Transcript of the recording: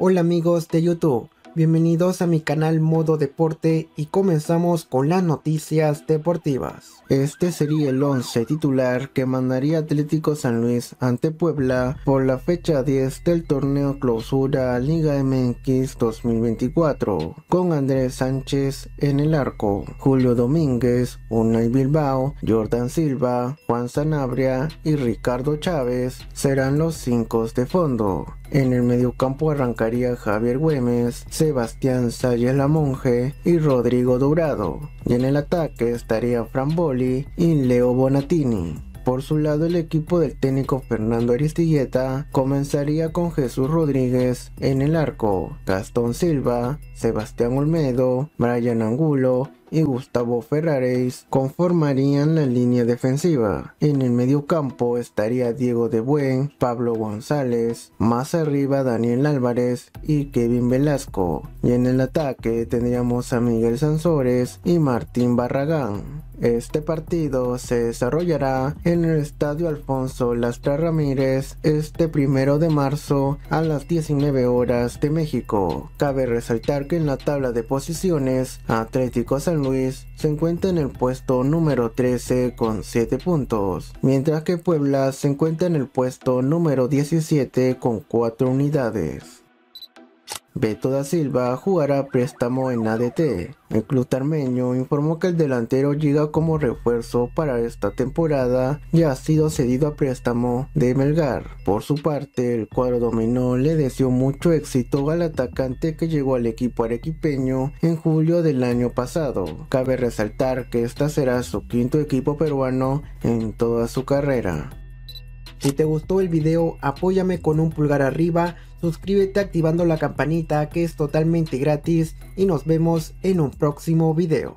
Hola amigos de YouTube, bienvenidos a mi canal Modo Deporte y comenzamos con las noticias deportivas. Este sería el 11 titular que mandaría Atlético San Luis ante Puebla por la fecha 10 del torneo clausura Liga MX 2024, con Andrés Sánchez en el arco, Julio Domínguez, Unai Bilbao, Jordan Silva, Juan Sanabria y Ricardo Chávez serán los 5 de fondo. En el mediocampo arrancaría Javier Güemes, Sebastián Salles Monje y Rodrigo Dourado. Y en el ataque estaría Framboli y Leo Bonatini. Por su lado, el equipo del técnico Fernando Aristilleta comenzaría con Jesús Rodríguez en el arco, Gastón Silva, Sebastián Olmedo, Brian Angulo y Gustavo Ferrares conformarían la línea defensiva. En el mediocampo estaría Diego de Buen, Pablo González, más arriba Daniel Álvarez y Kevin Velasco. Y en el ataque tendríamos a Miguel Sansores y Martín Barragán. Este partido se desarrollará en el Estadio Alfonso Lastra Ramírez este primero de marzo a las 19 horas de México. Cabe resaltar que en la tabla de posiciones Atlético San Luis se encuentra en el puesto número 13 con 7 puntos, mientras que Puebla se encuentra en el puesto número 17 con 4 unidades. Beto da Silva jugará a préstamo en ADT. El club tarmeño informó que el delantero llega como refuerzo para esta temporada y ha sido cedido a préstamo de Melgar. Por su parte, el cuadro dominó le deseó mucho éxito al atacante que llegó al equipo arequipeño en julio del año pasado. Cabe resaltar que esta será su quinto equipo peruano en toda su carrera. Si te gustó el video, apóyame con un pulgar arriba suscríbete activando la campanita que es totalmente gratis y nos vemos en un próximo video.